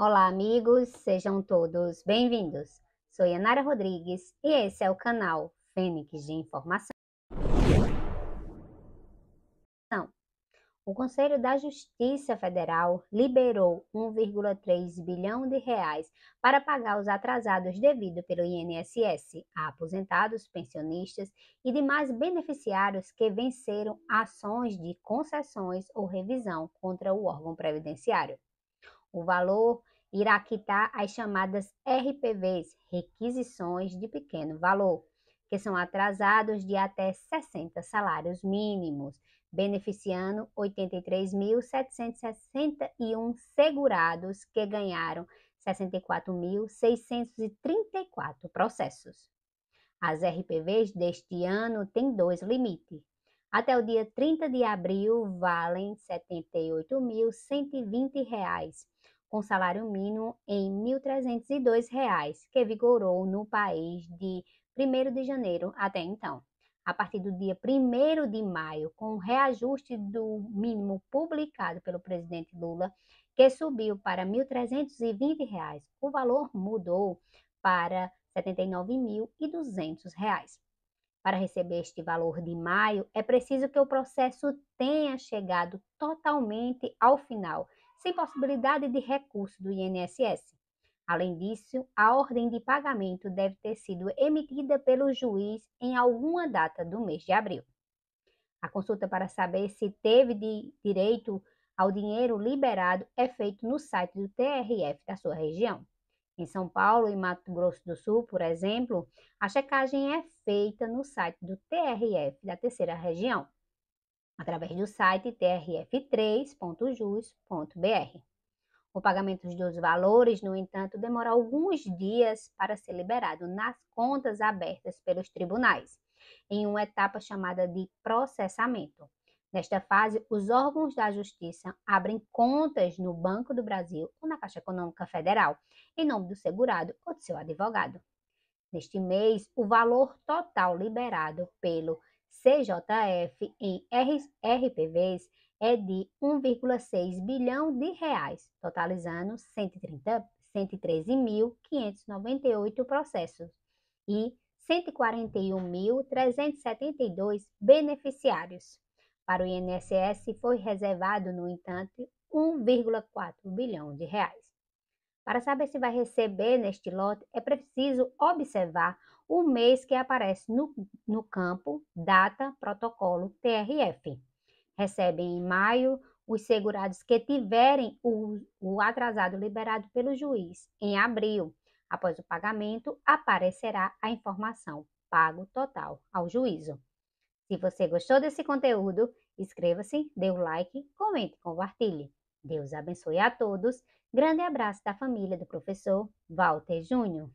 Olá, amigos, sejam todos bem-vindos. Sou Yanara Rodrigues e esse é o canal Fênix de Informação. O Conselho da Justiça Federal liberou 1,3 bilhão de reais para pagar os atrasados devido pelo INSS a aposentados, pensionistas e demais beneficiários que venceram ações de concessões ou revisão contra o órgão previdenciário. O valor irá quitar as chamadas RPVs, requisições de pequeno valor, que são atrasados de até 60 salários mínimos, beneficiando 83.761 segurados que ganharam 64.634 processos. As RPVs deste ano têm dois limites: até o dia 30 de abril, valem R$ 78.120, com salário mínimo em R$ 1.302, que vigorou no país de 1 de janeiro até então. A partir do dia 1 de maio, com o reajuste do mínimo publicado pelo presidente Lula, que subiu para R$ 1.320, o valor mudou para R$ 79.200. Para receber este valor de maio, é preciso que o processo tenha chegado totalmente ao final, sem possibilidade de recurso do INSS. Além disso, a ordem de pagamento deve ter sido emitida pelo juiz em alguma data do mês de abril. A consulta para saber se teve direito ao dinheiro liberado é feita no site do TRF da sua região. Em São Paulo e Mato Grosso do Sul, por exemplo, a checagem é feita no site do TRF da terceira região, através do site trf3.jus.br. O pagamento dos valores, no entanto, demora alguns dias para ser liberado nas contas abertas pelos tribunais, em uma etapa chamada de processamento. Nesta fase, os órgãos da Justiça abrem contas no Banco do Brasil ou na Caixa Econômica Federal, em nome do segurado ou de seu advogado. Neste mês, o valor total liberado pelo CJF em RPVs é de 1,6 bilhão de reais, totalizando 113.598 processos e 141.372 beneficiários. Para o INSS foi reservado, no entanto, 1,4 bilhão de reais. Para saber se vai receber neste lote, é preciso observar o mês que aparece no, no campo Data Protocolo TRF. Recebem em maio os segurados que tiverem o, o atrasado liberado pelo juiz. Em abril, após o pagamento, aparecerá a informação pago total ao juízo. Se você gostou desse conteúdo, inscreva-se, dê um like, comente, compartilhe. Deus abençoe a todos. Grande abraço da família do professor Walter Júnior.